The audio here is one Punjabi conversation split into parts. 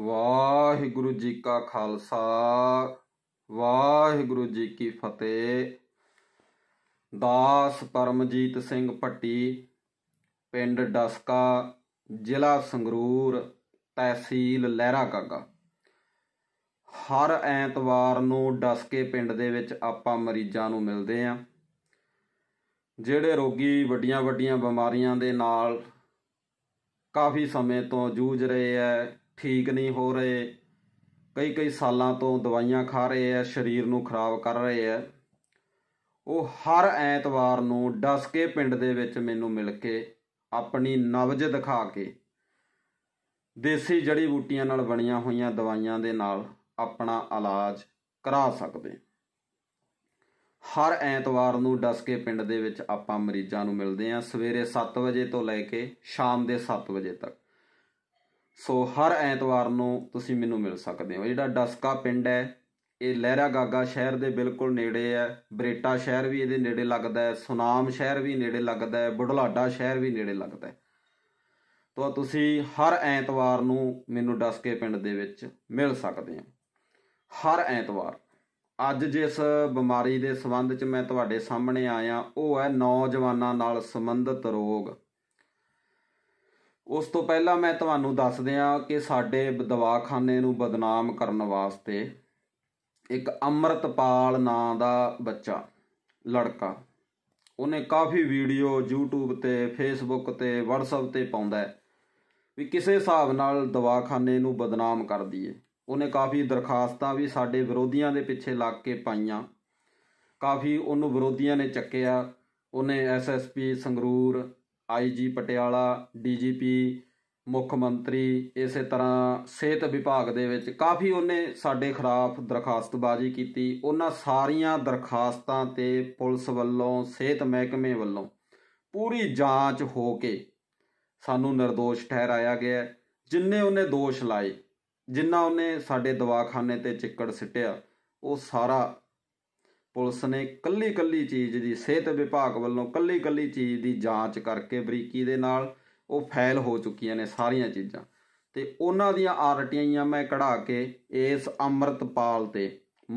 ਵਾਹਿਗੁਰੂ ਜੀ ਕਾ ਖਾਲਸਾ ਵਾਹਿਗੁਰੂ ਜੀ ਕੀ ਫਤਿਹ ਦਾਸ ਪਰਮਜੀਤ ਸਿੰਘ ਪੱਟੀ ਪਿੰਡ ਡਸਕਾ ਜ਼ਿਲ੍ਹਾ ਸੰਗਰੂਰ ਤਹਿਸੀਲ ਲਹਿਰਾ ਕਾਗਾ ਹਰ ਐਤਵਾਰ ਨੂੰ ਡਸਕੇ ਪਿੰਡ ਦੇ ਵਿੱਚ ਆਪਾਂ ਮਰੀਜ਼ਾਂ ਨੂੰ ਮਿਲਦੇ ਆਂ ਜਿਹੜੇ ਰੋਗੀ ਵੱਡੀਆਂ ਵੱਡੀਆਂ ਬਿਮਾਰੀਆਂ ਦੇ ਨਾਲ ਕਾਫੀ ਸਮੇਂ ਤੋਂ ਜੂਝ ਰਹੇ ਐ ਠੀਕ ਨਹੀਂ ਹੋ ਰਹੇ ਕਈ ਕਈ ਸਾਲਾਂ ਤੋਂ ਦਵਾਈਆਂ ਖਾ ਰਹੇ ਆ ਸਰੀਰ ਨੂੰ ਖਰਾਬ ਕਰ ਰਹੇ ਆ ਉਹ ਹਰ ਐਤਵਾਰ ਨੂੰ ਡਸਕੇ ਪਿੰਡ ਦੇ ਵਿੱਚ ਮੈਨੂੰ ਮਿਲ ਕੇ ਆਪਣੀ ਨਵਜ ਦਿਖਾ ਕੇ ਦੇਸੀ ਜੜੀ ਬੂਟੀਆਂ ਨਾਲ ਬਣੀਆਂ ਹੋਈਆਂ ਦਵਾਈਆਂ ਦੇ ਨਾਲ ਆਪਣਾ ਇਲਾਜ ਕਰਾ ਸਕਦੇ ਹਰ ਐਤਵਾਰ ਨੂੰ ਡਸਕੇ ਪਿੰਡ ਦੇ ਵਿੱਚ ਆਪਾਂ ਮਰੀਜ਼ਾਂ ਨੂੰ ਮਿਲਦੇ ਆ ਸਵੇਰੇ 7 ਵਜੇ ਤੋਂ ਲੈ ਕੇ ਸ਼ਾਮ ਦੇ 7 ਵਜੇ ਤੱਕ ਸੋ ਹਰ ਐਤਵਾਰ ਨੂੰ ਤੁਸੀਂ ਮੈਨੂੰ ਮਿਲ ਸਕਦੇ ਹੋ ਜਿਹੜਾ ਡਸਕਾ ਪਿੰਡ ਹੈ ਇਹ ਲਹਿਰਾ ਗਾਗਾ ਸ਼ਹਿਰ ਦੇ ਬਿਲਕੁਲ ਨੇੜੇ ਹੈ ਬਰੇਟਾ ਸ਼ਹਿਰ ਵੀ ਇਹਦੇ ਨੇੜੇ ਲੱਗਦਾ ਹੈ ਸੁਨਾਮ ਸ਼ਹਿਰ ਵੀ ਨੇੜੇ ਲੱਗਦਾ ਹੈ ਬੁਢਲਾਡਾ ਸ਼ਹਿਰ ਵੀ ਨੇੜੇ ਲੱਗਦਾ ਹੈ ਤੋ ਤੁਸੀਂ ਹਰ ਐਤਵਾਰ ਨੂੰ ਮੈਨੂੰ ਡਸਕੇ ਪਿੰਡ ਦੇ ਵਿੱਚ ਮਿਲ ਸਕਦੇ ਹੋ ਹਰ ਐਤਵਾਰ ਅੱਜ ਜਿਸ ਬਿਮਾਰੀ ਦੇ ਸੰਬੰਧ 'ਚ ਮੈਂ ਤੁਹਾਡੇ ਸਾਹਮਣੇ ਆਇਆ ਉਹ ਹੈ ਨੌਜਵਾਨਾਂ ਨਾਲ ਸੰਬੰਧਿਤ ਰੋਗ ਉਸ ਤੋਂ ਪਹਿਲਾਂ ਮੈਂ ਤੁਹਾਨੂੰ ਦੱਸ ਦਿਆਂ ਕਿ ਸਾਡੇ ਦਵਾਖਾਨੇ ਨੂੰ ਬਦਨਾਮ ਕਰਨ ਵਾਸਤੇ ਇੱਕ ਅਮਰਤਪਾਲ ਨਾਂ ਦਾ ਬੱਚਾ ਲੜਕਾ ਉਹਨੇ ਕਾਫੀ ਵੀਡੀਓ YouTube ਤੇ Facebook ਤੇ WhatsApp ਤੇ ਪਾਉਂਦਾ ਵੀ ਕਿਸੇ ਹਿਸਾਬ ਨਾਲ ਦਵਾਖਾਨੇ ਨੂੰ ਬਦਨਾਮ ਕਰ ਦਈਏ ਉਹਨੇ ਕਾਫੀ ਦਰਖਾਸਤਾਂ ਵੀ ਸਾਡੇ ਵਿਰੋਧੀਆਂ ਦੇ ਪਿੱਛੇ ਲੱਗ ਕੇ ਪਾਈਆਂ ਕਾਫੀ ਉਹਨੂੰ ਵਿਰੋਧੀਆਂ ਨੇ ਚੱਕਿਆ ਉਹਨੇ SSP Sangrur IG Patiala DGP ਮੁੱਖ ਮੰਤਰੀ ਇਸੇ ਤਰ੍ਹਾਂ ਸਿਹਤ ਵਿਭਾਗ ਦੇ ਵਿੱਚ ਕਾਫੀ ਉਹਨੇ ਸਾਡੇ ਖਰਾਫ ਦਰਖਾਸਤਬਾਜ਼ੀ ਕੀਤੀ ਉਹਨਾਂ ਸਾਰੀਆਂ ਦਰਖਾਸਤਾਂ ਤੇ ਪੁਲਿਸ ਵੱਲੋਂ ਸਿਹਤ ਮਹਿਕਮੇ ਵੱਲੋਂ ਪੂਰੀ ਜਾਂਚ ਹੋ ਕੇ ਸਾਨੂੰ નિર્ਦੋਸ਼ ਠਹਿਰਾਇਆ ਗਿਆ ਜਿੰਨੇ ਉਹਨੇ ਦੋਸ਼ ਲਾਏ ਜਿੰਨਾ ਉਹਨੇ ਸਾਡੇ ਦਵਾਖਾਨੇ ਤੇ ਚਿੱਕੜ ਸਿੱਟਿਆ ਉਹ ਸਾਰਾ ਪੁਲਿਸ ਨੇ ਕੱਲੀ ਕੱਲੀ ਚੀਜ਼ ਦੀ ਸਿਹਤ ਵਿਭਾਗ ਵੱਲੋਂ ਕੱਲੀ ਕੱਲੀ ਚੀਜ਼ ਦੀ ਜਾਂਚ ਕਰਕੇ ਬਰੀਕੀ ਦੇ ਨਾਲ ਉਹ ਫੈਲ ਹੋ ਚੁੱਕੀਆਂ ਨੇ ਸਾਰੀਆਂ ਚੀਜ਼ਾਂ ਤੇ ਉਹਨਾਂ ਦੀਆਂ ਆਰਟੀਆਈਆਂ ਮੈਂ ਕਢਾ ਕੇ ਇਸ ਅਮਰਤਪਾਲ ਤੇ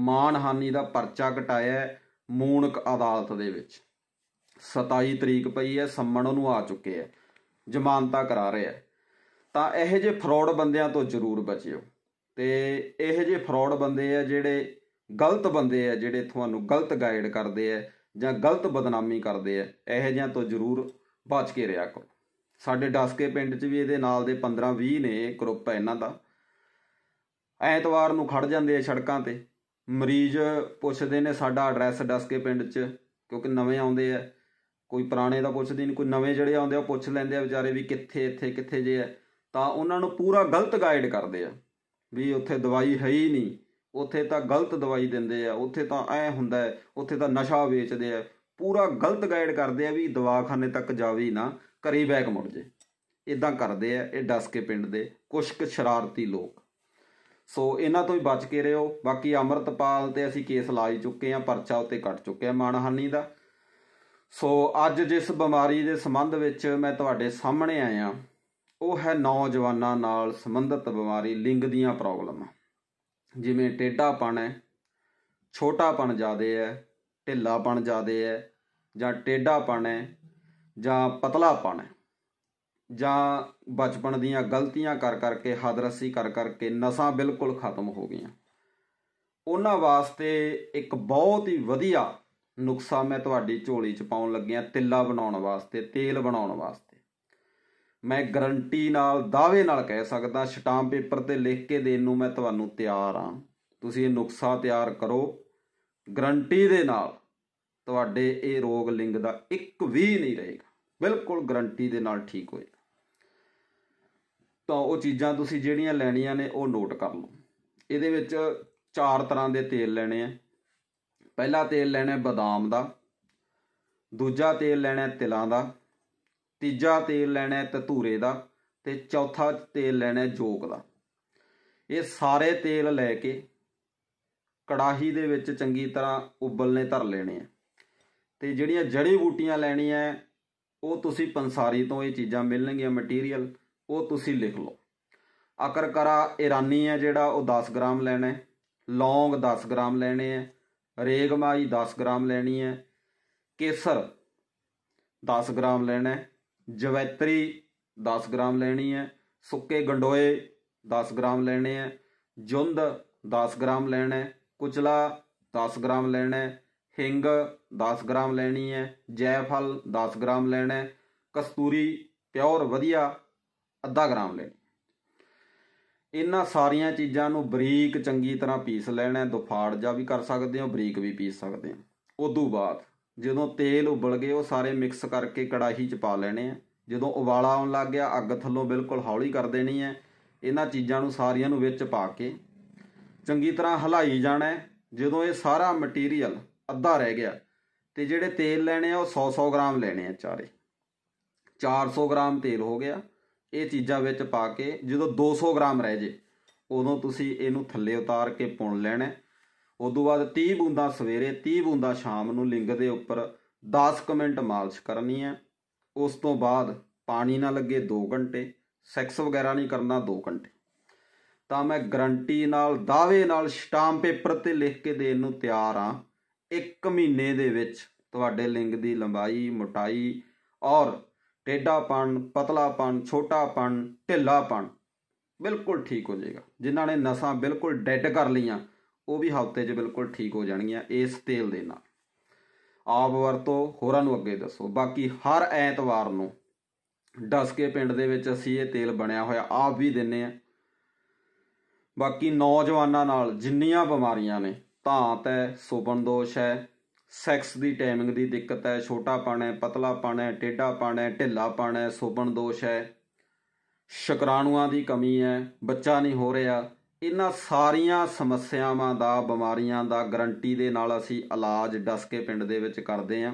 ਮਾਨਹਾਨੀ ਦਾ ਪਰਚਾ ਘਟਾਇਆ ਮੂਨਕ ਅਦਾਲਤ ਦੇ ਵਿੱਚ 27 ਤਰੀਕ ਪਈ ਹੈ ਸੰਮਣ ਉਹਨੂੰ ਆ ਚੁੱਕੇ ਹੈ ਜ਼ਮਾਨਤਾ ਕਰਾ ਰਿਹਾ ਤਾਂ ਇਹੋ ਜਿਹੇ ਫਰਾਡ ਬੰਦਿਆਂ ਤੋਂ ਜ਼ਰੂਰ ਬਚਿਓ ਤੇ ਇਹੋ ਜਿਹੇ ਫਰਾਡ ਬੰਦੇ ਆ ਜਿਹੜੇ ਗਲਤ ਬੰਦੇ ਆ ਜਿਹੜੇ ਤੁਹਾਨੂੰ ਗਲਤ ਗਾਈਡ ਕਰਦੇ ਆ ਜਾਂ ਗਲਤ ਬਦਨਾਮੀ ਕਰਦੇ ਆ ਇਹੋ ਜਿਹਾਂ ਤੋਂ ਜ਼ਰੂਰ ਬਚ ਕੇ ਰਿਹਾ ਕਰੋ ਸਾਡੇ ਡਸਕੇ ਪਿੰਡ 'ਚ ਵੀ ਇਹਦੇ ਨਾਲ ਦੇ 15 20 ਨੇ ਗਰੁੱਪ ਹੈ ਇਹਨਾਂ ਦਾ ਐਤਵਾਰ ਨੂੰ ਖੜ ਜਾਂਦੇ ਆ ਸੜਕਾਂ ਤੇ ਮਰੀਜ਼ ਪੁੱਛਦੇ ਨੇ ਸਾਡਾ ਐਡਰੈਸ ਡਸਕੇ ਪਿੰਡ 'ਚ ਕਿਉਂਕਿ ਨਵੇਂ ਆਉਂਦੇ ਆ ਕੋਈ ਪੁਰਾਣੇ ਦਾ ਪੁੱਛਦੇ ਨਹੀਂ ਕੋਈ ਨਵੇਂ ਜਿਹੜੇ ਆਉਂਦੇ ਆ ਪੁੱਛ ਲੈਂਦੇ ਆ ਵਿਚਾਰੇ ਵੀ ਕਿੱਥੇ ਇੱਥੇ ਕਿੱਥੇ ਜੇ ਆ ਤਾਂ ਉਹਨਾਂ ਨੂੰ ਪੂਰਾ ਗਲਤ ਗਾਈਡ ਕਰਦੇ ਆ ਵੀ ਉੱਥੇ ਦਵਾਈ ਹੈ ਹੀ ਨਹੀਂ ਉੱਥੇ ਤਾਂ ਗਲਤ ਦਵਾਈ ਦਿੰਦੇ ਆ ਉੱਥੇ ਤਾਂ ਐ ਹੁੰਦਾ ਹੈ ਉੱਥੇ ਤਾਂ ਨਸ਼ਾ ਵੇਚਦੇ ਆ ਪੂਰਾ ਗਲਤ ਗਾਈਡ ਕਰਦੇ ਆ ਵੀ ਦਵਾਖਾਨੇ ਤੱਕ ਜਾਵੀ ਨਾ ਕਰੀ ਬੈਕ ਮੁੜ ਜੇ ਇਦਾਂ ਕਰਦੇ ਆ ਇਹ ਦੱਸ ਕੇ ਪਿੰਡ ਦੇ ਕੁਛ ਕੁ ਸ਼ਰਾਰਤੀ ਲੋਕ ਸੋ ਇਹਨਾਂ ਤੋਂ ਹੀ ਬਚ ਕੇ ਰਹੋ ਬਾਕੀ ਅਮਰਤਪਾਲ ਤੇ ਅਸੀਂ ਕੇਸ ਲਾ ਹੀ ਚੁੱਕੇ ਆ ਪਰਚਾ ਉੱਤੇ ਕੱਟ ਚੁੱਕੇ ਆ ਮਾਨਹਾਨੀ ਦਾ ਸੋ ਅੱਜ ਜਿਸ ਬਿਮਾਰੀ ਦੇ ਸੰਬੰਧ ਵਿੱਚ ਮੈਂ ਤੁਹਾਡੇ ਸਾਹਮਣੇ ਆਇਆ ਉਹ ਹੈ ਨੌਜਵਾਨਾਂ ਨਾਲ ਸੰਬੰਧਿਤ ਬਿਮਾਰੀ ਲਿੰਗ ਦੀਆਂ ਪ੍ਰੋਬਲਮਾਂ ਜਿਵੇਂ ਟੇਢਾਪਣ ਹੈ ਛੋਟਾਪਣ ਜ਼ਿਆਦੇ ਹੈ ਢਿੱਲਾਪਣ ਜ਼ਿਆਦੇ ਹੈ ਜਾਂ ਟੇਢਾਪਣ ਹੈ ਜਾਂ ਪਤਲਾਪਣ ਹੈ ਜਾਂ ਬਚਪਨ ਦੀਆਂ ਗਲਤੀਆਂ ਕਰ ਕਰਕੇ ਹਦਰਸੀ ਕਰ ਕਰਕੇ ਨਸਾਂ ਬਿਲਕੁਲ ਖਤਮ ਹੋ ਗਈਆਂ ਉਹਨਾਂ ਵਾਸਤੇ ਇੱਕ ਬਹੁਤ ਹੀ ਵਧੀਆ ਨੁਕਸਾ ਮੈਂ ਤੁਹਾਡੀ ਝੋਲੀ 'ਚ ਪਾਉਣ ਲੱਗਿਆ ਤਿੱਲਾ ਬਣਾਉਣ ਵਾਸਤੇ ਤੇਲ ਬਣਾਉਣ ਵਾਸਤੇ ਮੈਂ ਗਰੰਟੀ ਨਾਲ ਦਾਅਵੇ ਨਾਲ ਕਹਿ ਸਕਦਾ ਸਟਾਮ ਪੇਪਰ ਤੇ ਲਿਖ ਕੇ ਦੇਣ ਨੂੰ ਮੈਂ ਤੁਹਾਨੂੰ ਤਿਆਰ ਹਾਂ ਤੁਸੀਂ ਇਹ ਨੁਕਸਾ ਤਿਆਰ ਕਰੋ ਗਰੰਟੀ ਦੇ ਨਾਲ ਤੁਹਾਡੇ ਇਹ ਰੋਗ ਲਿੰਗ ਦਾ ਇੱਕ ਵੀ ਨਹੀਂ ਰਹੇਗਾ ਬਿਲਕੁਲ ਗਰੰਟੀ ਦੇ ਨਾਲ ਠੀਕ ਹੋਏਗਾ ਤਾਂ ਉਹ ਚੀਜ਼ਾਂ ਤੁਸੀਂ ਜਿਹੜੀਆਂ ਲੈਣੀਆਂ ਨੇ ਉਹ ਨੋਟ ਕਰ ਲਓ ਇਹਦੇ ਵਿੱਚ ਚਾਰ ਤਰ੍ਹਾਂ ਦੇ ਤੇਲ ਲੈਣੇ ਆ ਪਹਿਲਾ ਤੇਲ ਲੈਣਾ ਬਾਦਾਮ ਦਾ ਦੂਜਾ ਤੇਲ ਲੈਣਾ ਤਿਲਾਂ ਦਾ ਤੀਜਾ ਤੇਲ ਲੈਣਾ ਹੈ ਤਤੂਰੇ ਦਾ ਤੇ ਚੌਥਾ ਤੇਲ ਲੈਣਾ ਹੈ ਜੋਗ ਦਾ ਇਹ ਸਾਰੇ ਤੇਲ ਲੈ ਕੇ ਕੜਾਹੀ ਦੇ ਵਿੱਚ ਚੰਗੀ ਤਰ੍ਹਾਂ ਉਬਲਨੇ ਧਰ ਲੈਣੇ ਆ ਤੇ ਜਿਹੜੀਆਂ ਜੜੀ ਬੂਟੀਆਂ ਲੈਣੀਆਂ ਉਹ ਤੁਸੀਂ ਪੰਸਾਰੀ ਤੋਂ ਇਹ ਚੀਜ਼ਾਂ ਮਿਲਣਗੀਆਂ ਮਟੀਰੀਅਲ ਉਹ ਤੁਸੀਂ ਲਿਖ ਲਓ ਅਕਰਕਰਾ ਇਰਾਨੀ ਹੈ ਜਿਹੜਾ ਉਹ 10 ਗ੍ਰਾਮ ਲੈਣਾ ਹੈ ਲੌਂਗ 10 ਗ੍ਰਾਮ ਲੈਣੇ ਹੈ ਰੇਗਮਾਈ 10 ਗ੍ਰਾਮ ਲੈਣੀ ਹੈ ਕੇਸਰ 10 ਗ੍ਰਾਮ ਲੈਣਾ ਹੈ ਜਵੈਤਰੀ 10 ਗ੍ਰਾਮ ਲੈਣੀ ਹੈ ਸੁੱਕੇ ਗੰਡੋਏ 10 ਗ੍ਰਾਮ ਲੈਣੇ ਹੈ ਜੁੰਦ 10 ਗ੍ਰਾਮ ਲੈਣਾ ਹੈ ਕੁਚਲਾ 10 ਗ੍ਰਾਮ ਲੈਣਾ ਹੈ ਹਿੰਗ 10 ਗ੍ਰਾਮ ਲੈਣੀ ਹੈ ਜੈਫਲ 10 ਗ੍ਰਾਮ ਲੈਣਾ ਹੈ ਕਸਤੂਰੀ ਪਿਓਰ ਵਧੀਆ ਅੱਧਾ ਗ੍ਰਾਮ ਲੈਣੀ ਇਹਨਾਂ ਸਾਰੀਆਂ ਚੀਜ਼ਾਂ ਨੂੰ ਬਰੀਕ ਚੰਗੀ ਤਰ੍ਹਾਂ ਪੀਸ ਲੈਣਾ ਦੁਫਾੜ ਜਾਂ ਵੀ ਕਰ ਸਕਦੇ ਹੋ ਬਰੀਕ ਵੀ ਪੀਸ ਸਕਦੇ ਹੋ ਉਦੋਂ ਬਾਅਦ ਜਦੋਂ ਤੇਲ ਉਬਲ ਗਏ ਉਹ ਸਾਰੇ ਮਿਕਸ ਕਰਕੇ ਕੜਾਹੀ 'ਚ ਪਾ ਲੈਣੇ ਆ ਜਦੋਂ ਉਬਾਲਾ ਆਉਣ ਲੱਗ ਗਿਆ ਅੱਗ ਥੱਲੋਂ ਬਿਲਕੁਲ ਹੌਲੀ ਕਰ ਦੇਣੀ ਹੈ ਇਹਨਾਂ ਚੀਜ਼ਾਂ ਨੂੰ ਸਾਰੀਆਂ ਨੂੰ ਵਿੱਚ ਪਾ ਕੇ ਚੰਗੀ ਤਰ੍ਹਾਂ ਹਲਾਈ ਜਾਣਾ ਜਦੋਂ ਇਹ ਸਾਰਾ ਮਟੀਰੀਅਲ ਅੱਧਾ ਰਹਿ ਗਿਆ ਤੇ ਜਿਹੜੇ ਤੇਲ ਲੈਣੇ ਆ ਉਹ 100 100 ਗ੍ਰਾਮ ਲੈਣੇ ਆ ਚਾਰੇ 400 ਗ੍ਰਾਮ ਤੇਲ ਹੋ ਗਿਆ ਇਹ ਚੀਜ਼ਾਂ ਵਿੱਚ ਪਾ ਕੇ ਜਦੋਂ 200 ਗ੍ਰਾਮ ਰਹਿ ਜੇ ਉਦੋਂ ਤੁਸੀਂ ਇਹਨੂੰ ਥੱਲੇ ਉਤਾਰ ਕੇ ਪੁਣ ਲੈਣਾ ਉਦੋਂ ਬਾਅਦ 30 ਬੂੰਦਾਂ ਸਵੇਰੇ 30 ਬੂੰਦਾਂ ਸ਼ਾਮ ਨੂੰ ਲਿੰਗ ਦੇ ਉੱਪਰ 10 ਮਿੰਟ ਮਾਲਿਸ਼ ਕਰਨੀ ਹੈ ਉਸ ਤੋਂ ਬਾਅਦ ਪਾਣੀ ਨਾ ਲੱਗੇ 2 ਘੰਟੇ ਸੈਕਸ ਵਗੈਰਾ ਨਹੀਂ ਕਰਨਾ 2 ਘੰਟੇ ਤਾਂ ਮੈਂ ਗਰੰਟੀ ਨਾਲ ਦਾਅਵੇ ਨਾਲ ਸਟਾਮ ਪੇਪਰ ਤੇ ਲਿਖ ਕੇ ਦੇਣ ਨੂੰ ਤਿਆਰ ਆ 1 ਮਹੀਨੇ ਦੇ ਵਿੱਚ ਤੁਹਾਡੇ ਲਿੰਗ ਦੀ ਲੰਬਾਈ ਮੋਟਾਈ ਔਰ ਟੇਢਾਪਣ ਪਤਲਾਪਣ ਛੋਟਾਪਣ ਢਿੱਲਾਪਣ ਬਿਲਕੁਲ ਠੀਕ ਹੋ ਜਾਏਗਾ ਜਿਨ੍ਹਾਂ ਨੇ ਨਸਾਂ ਬਿਲਕੁਲ ਡੈੱਡ ਕਰ ਲਈਆਂ ਉਹ ਵੀ ਹਫਤੇ 'ਚ ਬਿਲਕੁਲ ਠੀਕ ਹੋ ਜਾਣਗੀਆਂ ਇਸ ਤੇਲ ਦੇ ਨਾਲ ਆਪ ਵਰਤੋ ਹੋਰਾਂ ਨੂੰ ਅੱਗੇ ਦੱਸੋ ਬਾਕੀ ਹਰ ਐਤਵਾਰ ਨੂੰ ਡਸਕੇ ਪਿੰਡ ਦੇ ਵਿੱਚ ਅਸੀਂ ਇਹ ਤੇਲ ਬਣਿਆ ਹੋਇਆ ਆਪ ਵੀ ਦਿੰਨੇ ਆ ਬਾਕੀ ਨੌਜਵਾਨਾਂ ਨਾਲ ਜਿੰਨੀਆਂ ਬਿਮਾਰੀਆਂ ਨੇ ਤਾਂ ਹੈ ਸੁਪਨ ਦੋਸ਼ ਹੈ ਸੈਕਸ ਦੀ ਟਾਈਮਿੰਗ ਦੀ ਦਿੱਕਤ ਹੈ ਛੋਟਾਪਣ ਹੈ ਪਤਲਾਪਣ ਹੈ ਟੇਢਾਪਣ ਹੈ ਢਿੱਲਾਪਣ ਹੈ ਸੁਪਨ ਦੋਸ਼ ਹੈ ਸ਼ੁਕਰਾਣੂਆਂ ਦੀ ਕਮੀ ਹੈ ਬੱਚਾ ਨਹੀਂ ਹੋ ਰਿਹਾ ਇਹਨਾਂ ਸਾਰੀਆਂ ਸਮੱਸਿਆਵਾਂ ਦਾ ਬਿਮਾਰੀਆਂ ਦਾ ਗਰੰਟੀ ਦੇ ਨਾਲ ਅਸੀਂ ਇਲਾਜ ਕੇ ਪਿੰਡ ਦੇ ਵਿੱਚ ਕਰਦੇ ਆਂ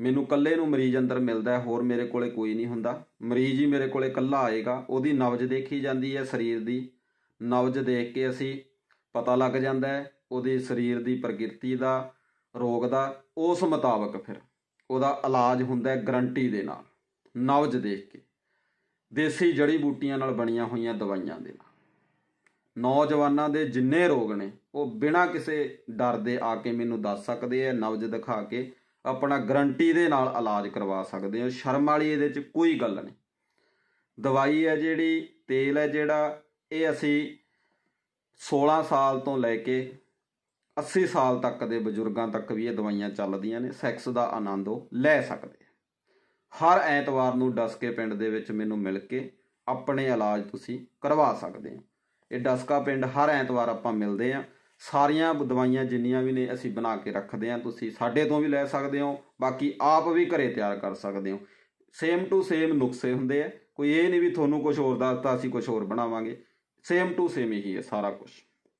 ਮੈਨੂੰ ਇਕੱਲੇ ਨੂੰ ਮਰੀਜ਼ ਅੰਦਰ ਮਿਲਦਾ ਹੋਰ ਮੇਰੇ ਕੋਲੇ ਕੋਈ ਨਹੀਂ ਹੁੰਦਾ ਮਰੀਜ਼ ਹੀ ਮੇਰੇ ਕੋਲੇ ਇਕੱਲਾ ਆਏਗਾ ਉਹਦੀ ਨਬਜ ਦੇਖੀ ਜਾਂਦੀ ਹੈ ਸਰੀਰ ਦੀ ਨਬਜ ਦੇਖ ਕੇ ਅਸੀਂ ਪਤਾ ਲੱਗ ਜਾਂਦਾ ਹੈ ਉਹਦੇ ਸਰੀਰ ਦੀ ਪ੍ਰਕਿਰਤੀ ਦਾ ਰੋਗ ਦਾ ਉਸ ਮੁਤਾਬਕ ਫਿਰ ਉਹਦਾ ਇਲਾਜ ਹੁੰਦਾ ਹੈ ਗਰੰਟੀ ਦੇ ਨਾਲ ਨਬਜ ਦੇਖ ਕੇ ਦੇਸੀ ਜੜੀ ਬੂਟੀਆਂ ਨਾਲ ਬਣੀਆਂ ਹੋਈਆਂ ਦਵਾਈਆਂ ਦੇ ਨਾਲ ਨੌਜਵਾਨਾਂ ਦੇ ਜਿੰਨੇ ਰੋਗ ਨੇ ਉਹ ਬਿਨਾਂ ਕਿਸੇ ਡਰ ਦੇ ਆ ਕੇ ਮੈਨੂੰ ਦੱਸ ਸਕਦੇ ਆ ਨਵਜ ਦਿਖਾ ਕੇ ਆਪਣਾ ਗਰੰਟੀ ਦੇ ਨਾਲ ਇਲਾਜ ਕਰਵਾ ਸਕਦੇ ਆ ਸ਼ਰਮ ਵਾਲੀ ਇਹਦੇ 'ਚ ਕੋਈ ਗੱਲ ਨਹੀਂ ਦਵਾਈ ਹੈ ਜਿਹੜੀ ਤੇਲ ਹੈ ਜਿਹੜਾ ਇਹ ਅਸੀਂ 16 ਸਾਲ ਤੋਂ ਲੈ ਕੇ 80 ਸਾਲ ਤੱਕ ਦੇ ਬਜ਼ੁਰਗਾਂ ਤੱਕ ਵੀ ਇਹ ਦਵਾਈਆਂ ਚੱਲਦੀਆਂ ਨੇ ਸੈਕਸ ਦਾ ਆਨੰਦ ਉਹ ਲੈ ਸਕਦੇ ਹਰ ਐਤਵਾਰ ਨੂੰ ਡਸਕੇ ਪਿੰਡ ਦੇ ਵਿੱਚ ਮੈਨੂੰ ਮਿਲ ਕੇ ਆਪਣੇ ਇਲਾਜ ਤੁਸੀਂ ਕਰਵਾ ਸਕਦੇ ਹੋ ਇਹ ਡਸਕਾ ਪਿੰਡ ਹਰ ਐਤਵਾਰ ਆਪਾਂ ਮਿਲਦੇ ਆ ਸਾਰੀਆਂ ਦਵਾਈਆਂ ਜਿੰਨੀਆਂ ਵੀ ਨੇ ਅਸੀਂ ਬਣਾ ਕੇ ਰੱਖਦੇ ਆ ਤੁਸੀਂ ਸਾਡੇ ਤੋਂ ਵੀ ਲੈ ਸਕਦੇ ਹੋ ਬਾਕੀ ਆਪ ਵੀ ਘਰੇ ਤਿਆਰ ਕਰ ਸਕਦੇ ਹੋ ਸੇਮ ਟੂ ਸੇਮ ਨੁਕਸੇ ਹੁੰਦੇ ਆ ਕੋਈ ਇਹ ਨਹੀਂ ਵੀ ਤੁਹਾਨੂੰ ਕੁਝ ਹੋਰ ਦੱਸਤਾ ਅਸੀਂ ਕੁਝ ਹੋਰ ਬਣਾਵਾਂਗੇ ਸੇਮ ਟੂ ਸੇਮ ਹੀ ਹੈ ਸਾਰਾ ਕੁਝ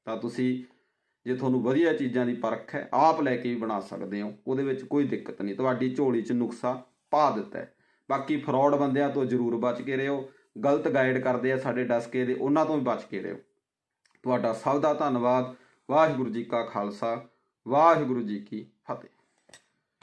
ਤਾਂ ਤੁਸੀਂ ਜੇ ਤੁਹਾਨੂੰ ਵਧੀਆ ਚੀਜ਼ਾਂ ਦੀ ਪਰਖ ਹੈ ਆਪ ਲੈ ਕੇ ਵੀ ਬਣਾ ਸਕਦੇ ਹੋ ਉਹਦੇ ਵਿੱਚ ਕੋਈ ਦਿੱਕਤ ਨਹੀਂ ਤੁਹਾਡੀ ਝੋਲੀ 'ਚ ਨੁਕਸਾ ਪਾ ਦਿੱਤਾ ਹੈ ਬਾਕੀ ਫਰਾਡ ਬੰਦਿਆਂ ਤੋਂ ਜ਼ਰੂਰ ਬਚ ਕੇ ਰਹੋ ਗਲਤ ਗਾਈਡ ਕਰਦੇ ਆ ਸਾਡੇ ਡਸਕੇ ਦੇ ਉਹਨਾਂ ਤੋਂ ਵੀ ਬਚ ਕੇ ਰਹੋ ਤੁਹਾਡਾ ਸਭ ਦਾ ਧੰਨਵਾਦ ਵਾਹਿਗੁਰੂ ਜੀ ਕਾ ਖਾਲਸਾ ਵਾਹਿਗੁਰੂ ਜੀ ਕੀ ਫਤਿਹ